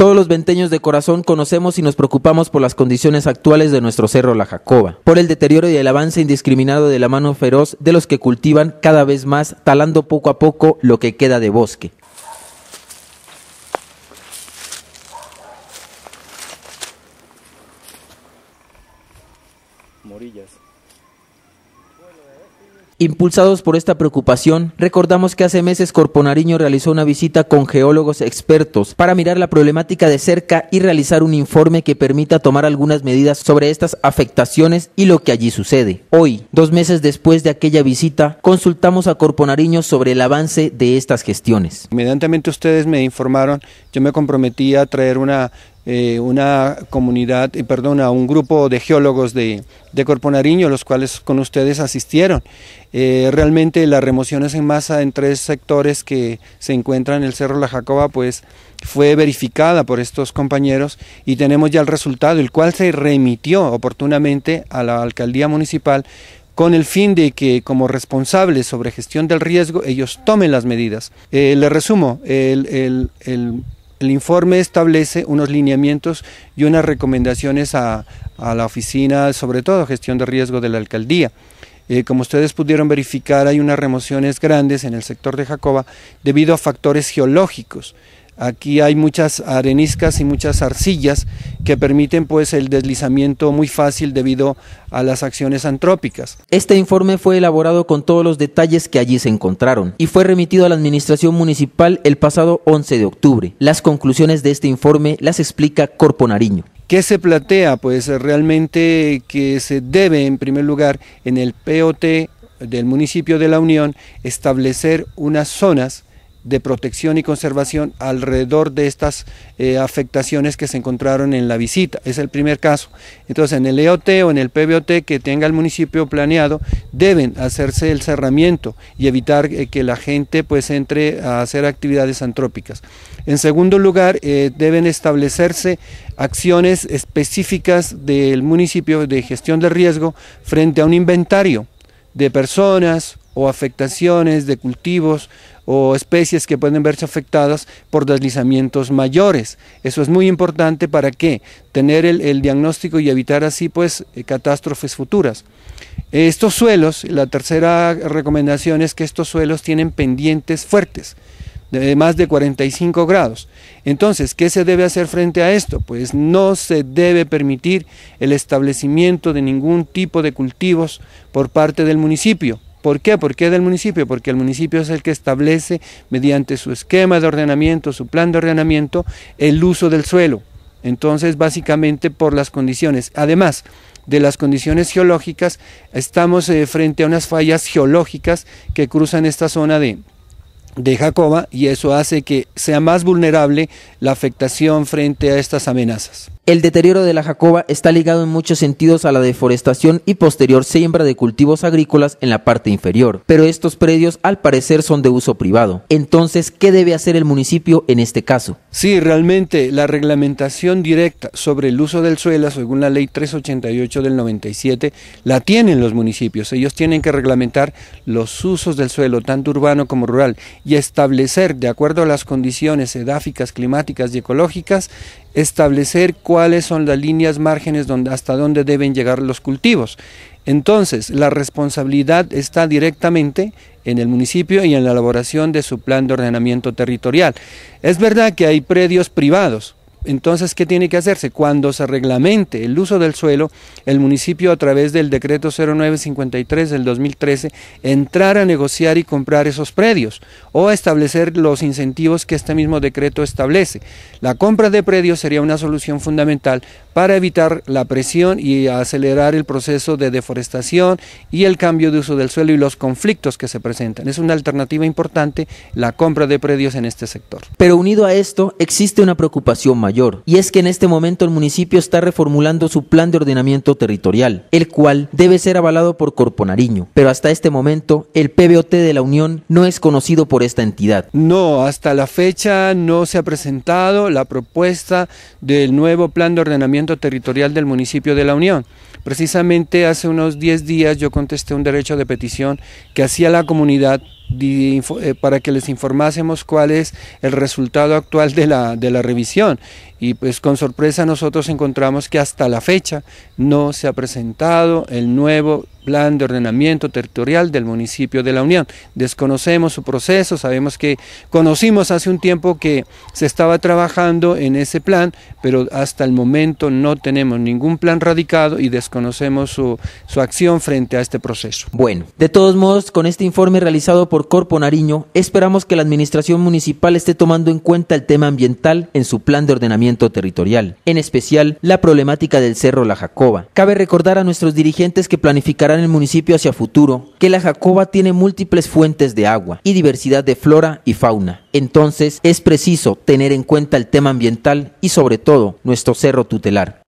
Todos los venteños de corazón conocemos y nos preocupamos por las condiciones actuales de nuestro cerro La Jacoba, por el deterioro y el avance indiscriminado de la mano feroz de los que cultivan cada vez más, talando poco a poco lo que queda de bosque. Impulsados por esta preocupación, recordamos que hace meses Corpo Nariño realizó una visita con geólogos expertos para mirar la problemática de cerca y realizar un informe que permita tomar algunas medidas sobre estas afectaciones y lo que allí sucede. Hoy, dos meses después de aquella visita, consultamos a Corpo Nariño sobre el avance de estas gestiones. Inmediatamente ustedes me informaron, yo me comprometí a traer una eh, una comunidad, y eh, perdón, a un grupo de geólogos de, de, Corpo Nariño, los cuales con ustedes asistieron. Eh, realmente las remociones en masa en tres sectores que se encuentran en el Cerro La Jacoba, pues fue verificada por estos compañeros y tenemos ya el resultado, el cual se remitió oportunamente a la alcaldía municipal con el fin de que como responsables sobre gestión del riesgo ellos tomen las medidas. Le resumo, el el informe establece unos lineamientos y unas recomendaciones a, la oficina, sobre todo gestión de riesgo de la alcaldía. Eh, como ustedes pudieron verificar, hay unas remociones grandes en el sector de Jacoba debido a factores geológicos. Aquí hay muchas areniscas y muchas arcillas que permiten pues el deslizamiento muy fácil debido a las acciones antrópicas. Este informe fue elaborado con todos los detalles que allí se encontraron y fue remitido a la administración municipal el pasado 11 de octubre. Las conclusiones de este informe las explica Corpo Nariño. ¿Qué se plantea? Pues realmente que se debe en primer lugar en el POT del municipio de La Unión establecer unas zonas de protección y conservación alrededor de estas eh, afectaciones que se encontraron en la visita. Es el primer caso. Entonces, en el EOT o en el PBOT que tenga el municipio planeado, deben hacerse el cerramiento y evitar eh, que la gente pues entre a hacer actividades antrópicas. En segundo lugar, eh, deben establecerse acciones específicas del municipio de gestión de riesgo frente a un inventario de personas o afectaciones de cultivos o especies que pueden verse afectadas por deslizamientos mayores. Eso es muy importante para que tener el, diagnóstico y evitar así pues eh, catástrofes futuras. Estos suelos, la tercera recomendación es que estos suelos tienen pendientes fuertes de más de 45 grados. Entonces, ¿qué se debe hacer frente a esto? Pues no se debe permitir el establecimiento de ningún tipo de cultivos por parte del municipio. ¿Por qué? ¿Por qué del municipio? Porque el municipio es el que establece, mediante su esquema de ordenamiento, su plan de ordenamiento, el uso del suelo. Entonces, básicamente por las condiciones. Además de las condiciones geológicas, estamos eh, frente a unas fallas geológicas que cruzan esta zona de, de Jacoba y eso hace que sea más vulnerable la afectación frente a estas amenazas. El deterioro de la jacoba está ligado en muchos sentidos a la deforestación y posterior siembra de cultivos agrícolas en la parte inferior, pero estos predios al parecer son de uso privado. Entonces, ¿qué debe hacer el municipio en este caso? Sí, realmente la reglamentación directa sobre el uso del suelo, según la ley 388 del 97, la tienen los municipios. Ellos tienen que reglamentar los usos del suelo, tanto urbano como rural, y establecer, de acuerdo a las condiciones edáficas, climáticas y ecológicas, establecer cuáles son las líneas márgenes donde, hasta dónde deben llegar los cultivos. Entonces, la responsabilidad está directamente en el municipio y en la elaboración de su plan de ordenamiento territorial. Es verdad que hay predios privados, entonces, ¿qué tiene que hacerse? Cuando se reglamente el uso del suelo, el municipio a través del decreto 0953 del 2013 entrar a negociar y comprar esos predios o establecer los incentivos que este mismo decreto establece. La compra de predios sería una solución fundamental para evitar la presión y acelerar el proceso de deforestación y el cambio de uso del suelo y los conflictos que se presentan. Es una alternativa importante la compra de predios en este sector. Pero unido a esto existe una preocupación mayor y es que en este momento el municipio está reformulando su plan de ordenamiento territorial, el cual debe ser avalado por Corpo pero hasta este momento el PBOT de la Unión no es conocido por esta entidad. No, hasta la fecha no se ha presentado la propuesta del nuevo plan de ordenamiento territorial del municipio de La Unión. Precisamente hace unos 10 días yo contesté un derecho de petición que hacía la comunidad eh, para que les informásemos cuál es el resultado actual de la, de la revisión. Y pues con sorpresa nosotros encontramos que hasta la fecha no se ha presentado el nuevo plan de ordenamiento territorial del municipio de La Unión. Desconocemos su proceso, sabemos que conocimos hace un tiempo que se estaba trabajando en ese plan, pero hasta el momento no tenemos ningún plan radicado y desconocemos su, su acción frente a este proceso. Bueno, de todos modos, con este informe realizado por Corpo Nariño, esperamos que la Administración Municipal esté tomando en cuenta el tema ambiental en su plan de ordenamiento territorial, en especial la problemática del Cerro La Jacoba. Cabe recordar a nuestros dirigentes que planificarán el municipio hacia futuro que La Jacoba tiene múltiples fuentes de agua y diversidad de flora y fauna. Entonces es preciso tener en cuenta el tema ambiental y sobre todo nuestro cerro tutelar.